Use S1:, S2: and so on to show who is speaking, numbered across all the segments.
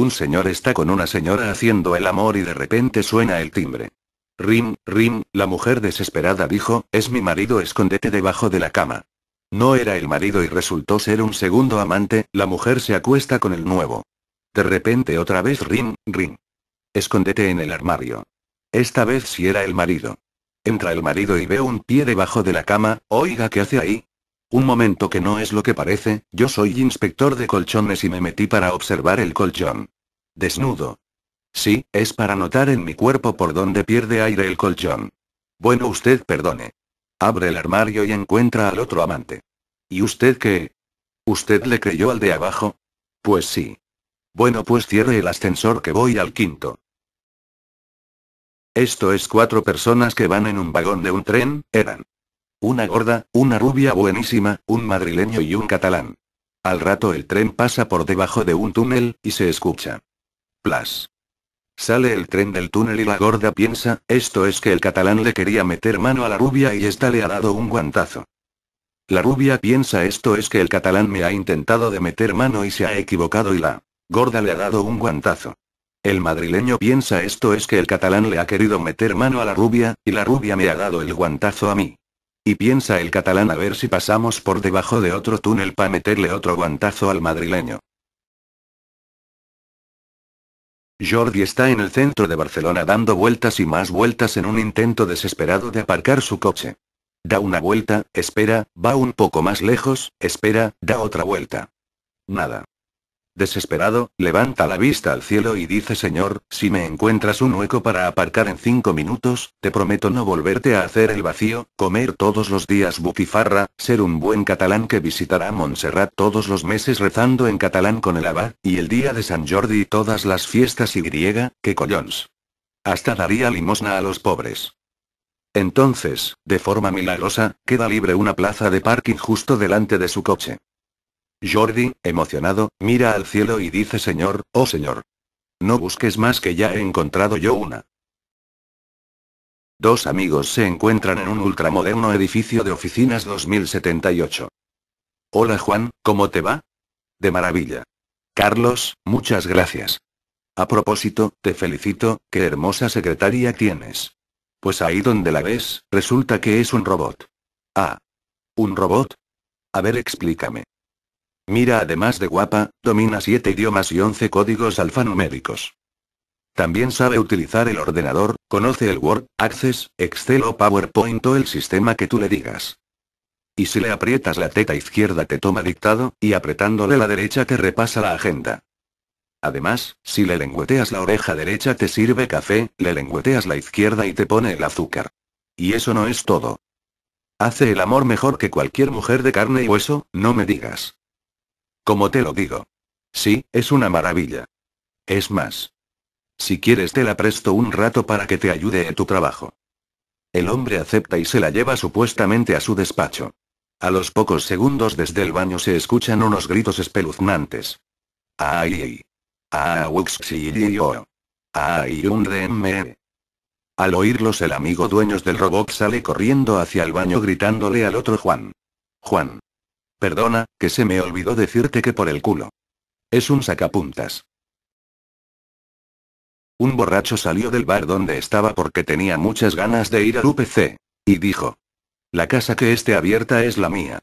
S1: Un señor está con una señora haciendo el amor y de repente suena el timbre. Rin, Rin, la mujer desesperada dijo, es mi marido, escóndete debajo de la cama. No era el marido y resultó ser un segundo amante, la mujer se acuesta con el nuevo. De repente otra vez Rin, Rin. Escóndete en el armario. Esta vez sí era el marido. Entra el marido y ve un pie debajo de la cama, oiga, ¿qué hace ahí? Un momento que no es lo que parece, yo soy inspector de colchones y me metí para observar el colchón. Desnudo. Sí, es para notar en mi cuerpo por dónde pierde aire el colchón. Bueno, usted perdone. Abre el armario y encuentra al otro amante. ¿Y usted qué? ¿Usted le creyó al de abajo? Pues sí. Bueno, pues cierre el ascensor que voy al quinto. Esto es cuatro personas que van en un vagón de un tren, eran. Una gorda, una rubia buenísima, un madrileño y un catalán. Al rato el tren pasa por debajo de un túnel, y se escucha. Plas. Sale el tren del túnel y la gorda piensa, esto es que el catalán le quería meter mano a la rubia y esta le ha dado un guantazo. La rubia piensa esto es que el catalán me ha intentado de meter mano y se ha equivocado y la gorda le ha dado un guantazo. El madrileño piensa esto es que el catalán le ha querido meter mano a la rubia, y la rubia me ha dado el guantazo a mí. Y piensa el catalán a ver si pasamos por debajo de otro túnel para meterle otro guantazo al madrileño. Jordi está en el centro de Barcelona dando vueltas y más vueltas en un intento desesperado de aparcar su coche. Da una vuelta, espera, va un poco más lejos, espera, da otra vuelta. Nada. Desesperado, levanta la vista al cielo y dice Señor, si me encuentras un hueco para aparcar en cinco minutos, te prometo no volverte a hacer el vacío, comer todos los días buquifarra, ser un buen catalán que visitará Montserrat todos los meses rezando en catalán con el abad, y el día de San Jordi y todas las fiestas y griega, que collons. Hasta daría limosna a los pobres. Entonces, de forma milagrosa, queda libre una plaza de parking justo delante de su coche. Jordi, emocionado, mira al cielo y dice Señor, oh Señor. No busques más que ya he encontrado yo una. Dos amigos se encuentran en un ultramoderno edificio de oficinas 2078. Hola Juan, ¿cómo te va? De maravilla. Carlos, muchas gracias. A propósito, te felicito, qué hermosa secretaria tienes. Pues ahí donde la ves, resulta que es un robot. Ah. ¿Un robot? A ver, explícame. Mira además de guapa, domina 7 idiomas y 11 códigos alfanuméricos. También sabe utilizar el ordenador, conoce el Word, Access, Excel o PowerPoint o el sistema que tú le digas. Y si le aprietas la teta izquierda te toma dictado, y apretándole la derecha te repasa la agenda. Además, si le lengüeteas la oreja derecha te sirve café, le lengüeteas la izquierda y te pone el azúcar. Y eso no es todo. Hace el amor mejor que cualquier mujer de carne y hueso, no me digas. Como te lo digo. Sí, es una maravilla. Es más. Si quieres te la presto un rato para que te ayude en tu trabajo. El hombre acepta y se la lleva supuestamente a su despacho. A los pocos segundos desde el baño se escuchan unos gritos espeluznantes. ¡Ay! ¡Ay! Ah, un oh. reme! Al oírlos el amigo dueños del robot sale corriendo hacia el baño gritándole al otro Juan. Juan. Perdona, que se me olvidó decirte que por el culo. Es un sacapuntas. Un borracho salió del bar donde estaba porque tenía muchas ganas de ir al UPC. Y dijo. La casa que esté abierta es la mía.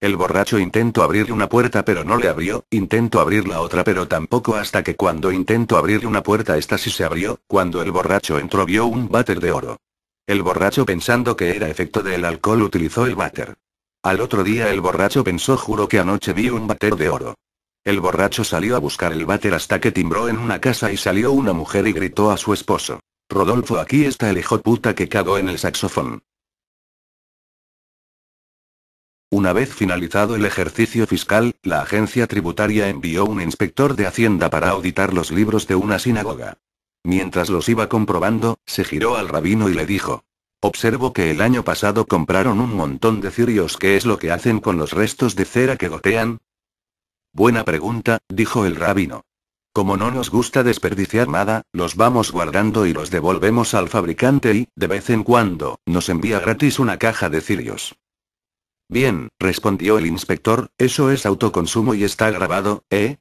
S1: El borracho intentó abrir una puerta pero no le abrió, intentó abrir la otra pero tampoco hasta que cuando intentó abrir una puerta esta sí se abrió, cuando el borracho entró vio un váter de oro. El borracho pensando que era efecto del alcohol utilizó el váter. Al otro día el borracho pensó juro que anoche vi un bater de oro. El borracho salió a buscar el bater hasta que timbró en una casa y salió una mujer y gritó a su esposo. Rodolfo aquí está el hijo puta que cagó en el saxofón. Una vez finalizado el ejercicio fiscal, la agencia tributaria envió un inspector de Hacienda para auditar los libros de una sinagoga. Mientras los iba comprobando, se giró al rabino y le dijo, Observo que el año pasado compraron un montón de cirios. ¿Qué es lo que hacen con los restos de cera que gotean? Buena pregunta, dijo el rabino. Como no nos gusta desperdiciar nada, los vamos guardando y los devolvemos al fabricante y, de vez en cuando, nos envía gratis una caja de cirios. Bien, respondió el inspector, eso es autoconsumo y está grabado, ¿eh?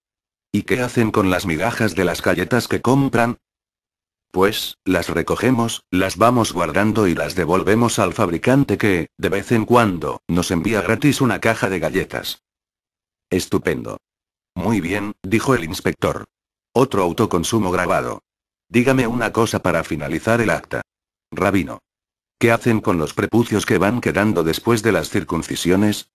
S1: ¿Y qué hacen con las migajas de las galletas que compran? Pues, las recogemos, las vamos guardando y las devolvemos al fabricante que, de vez en cuando, nos envía gratis una caja de galletas. Estupendo. Muy bien, dijo el inspector. Otro autoconsumo grabado. Dígame una cosa para finalizar el acta. Rabino. ¿Qué hacen con los prepucios que van quedando después de las circuncisiones?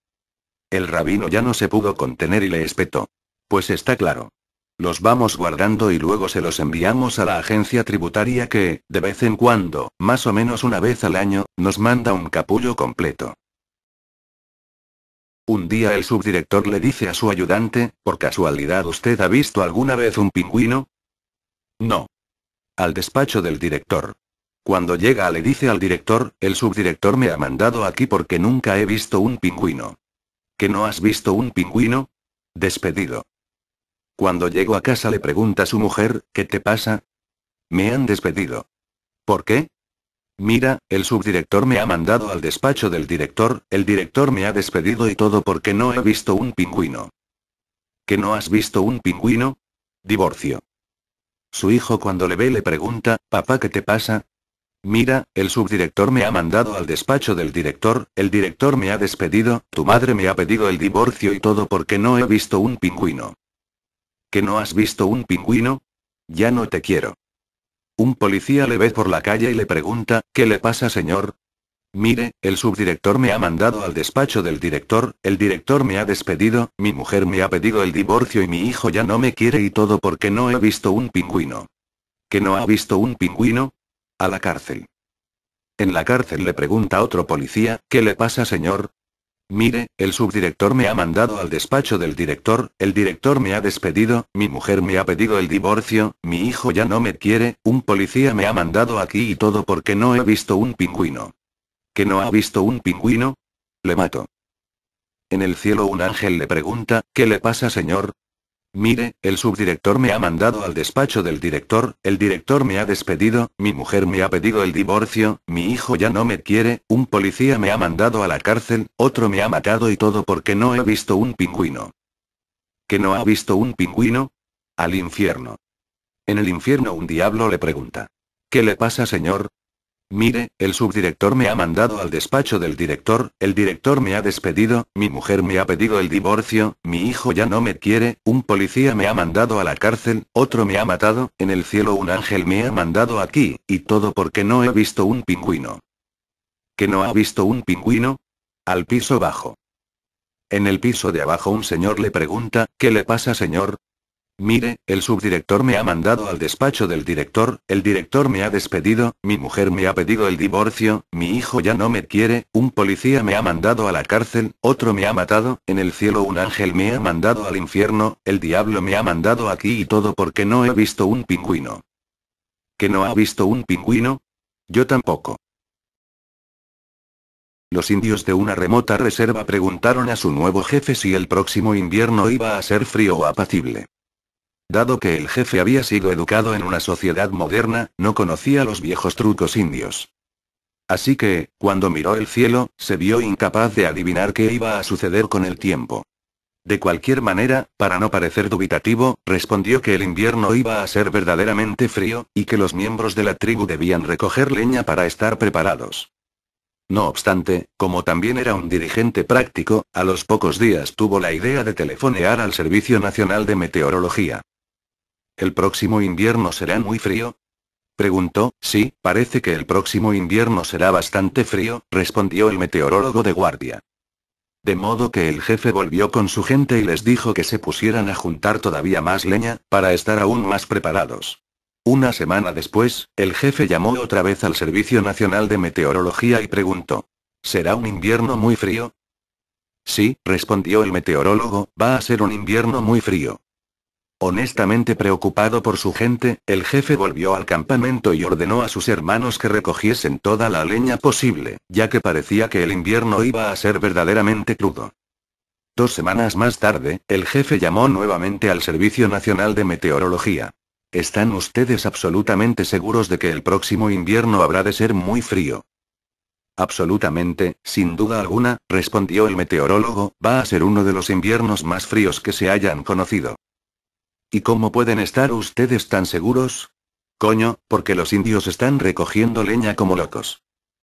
S1: El rabino ya no se pudo contener y le espetó. Pues está claro. Los vamos guardando y luego se los enviamos a la agencia tributaria que, de vez en cuando, más o menos una vez al año, nos manda un capullo completo. Un día el subdirector le dice a su ayudante, ¿por casualidad usted ha visto alguna vez un pingüino? No. Al despacho del director. Cuando llega le dice al director, el subdirector me ha mandado aquí porque nunca he visto un pingüino. ¿Que no has visto un pingüino? Despedido. Cuando llego a casa le pregunta a su mujer, ¿qué te pasa? Me han despedido. ¿Por qué? Mira, el subdirector me ha mandado al despacho del director, el director me ha despedido y todo porque no he visto un pingüino. ¿Que no has visto un pingüino? Divorcio. Su hijo cuando le ve le pregunta, papá, ¿qué te pasa? Mira, el subdirector me ha mandado al despacho del director, el director me ha despedido, tu madre me ha pedido el divorcio y todo porque no he visto un pingüino. ¿Que no has visto un pingüino? Ya no te quiero. Un policía le ve por la calle y le pregunta, ¿qué le pasa señor? Mire, el subdirector me ha mandado al despacho del director, el director me ha despedido, mi mujer me ha pedido el divorcio y mi hijo ya no me quiere y todo porque no he visto un pingüino. ¿Que no ha visto un pingüino? A la cárcel. En la cárcel le pregunta otro policía, ¿qué le pasa señor? Mire, el subdirector me ha mandado al despacho del director, el director me ha despedido, mi mujer me ha pedido el divorcio, mi hijo ya no me quiere, un policía me ha mandado aquí y todo porque no he visto un pingüino. ¿Que no ha visto un pingüino? Le mato. En el cielo un ángel le pregunta, ¿qué le pasa señor? Mire, el subdirector me ha mandado al despacho del director, el director me ha despedido, mi mujer me ha pedido el divorcio, mi hijo ya no me quiere, un policía me ha mandado a la cárcel, otro me ha matado y todo porque no he visto un pingüino. ¿Que no ha visto un pingüino? Al infierno. En el infierno un diablo le pregunta. ¿Qué le pasa, señor? Mire, el subdirector me ha mandado al despacho del director, el director me ha despedido, mi mujer me ha pedido el divorcio, mi hijo ya no me quiere, un policía me ha mandado a la cárcel, otro me ha matado, en el cielo un ángel me ha mandado aquí, y todo porque no he visto un pingüino. ¿Que no ha visto un pingüino? Al piso bajo. En el piso de abajo un señor le pregunta, ¿qué le pasa señor? Mire, el subdirector me ha mandado al despacho del director, el director me ha despedido, mi mujer me ha pedido el divorcio, mi hijo ya no me quiere, un policía me ha mandado a la cárcel, otro me ha matado, en el cielo un ángel me ha mandado al infierno, el diablo me ha mandado aquí y todo porque no he visto un pingüino. ¿Que no ha visto un pingüino? Yo tampoco. Los indios de una remota reserva preguntaron a su nuevo jefe si el próximo invierno iba a ser frío o apacible. Dado que el jefe había sido educado en una sociedad moderna, no conocía los viejos trucos indios. Así que, cuando miró el cielo, se vio incapaz de adivinar qué iba a suceder con el tiempo. De cualquier manera, para no parecer dubitativo, respondió que el invierno iba a ser verdaderamente frío, y que los miembros de la tribu debían recoger leña para estar preparados. No obstante, como también era un dirigente práctico, a los pocos días tuvo la idea de telefonear al Servicio Nacional de Meteorología. ¿El próximo invierno será muy frío? Preguntó, sí, parece que el próximo invierno será bastante frío, respondió el meteorólogo de guardia. De modo que el jefe volvió con su gente y les dijo que se pusieran a juntar todavía más leña, para estar aún más preparados. Una semana después, el jefe llamó otra vez al Servicio Nacional de Meteorología y preguntó, ¿Será un invierno muy frío? Sí, respondió el meteorólogo, va a ser un invierno muy frío. Honestamente preocupado por su gente, el jefe volvió al campamento y ordenó a sus hermanos que recogiesen toda la leña posible, ya que parecía que el invierno iba a ser verdaderamente crudo. Dos semanas más tarde, el jefe llamó nuevamente al Servicio Nacional de Meteorología. ¿Están ustedes absolutamente seguros de que el próximo invierno habrá de ser muy frío? Absolutamente, sin duda alguna, respondió el meteorólogo, va a ser uno de los inviernos más fríos que se hayan conocido. ¿Y cómo pueden estar ustedes tan seguros? Coño, porque los indios están recogiendo leña como locos.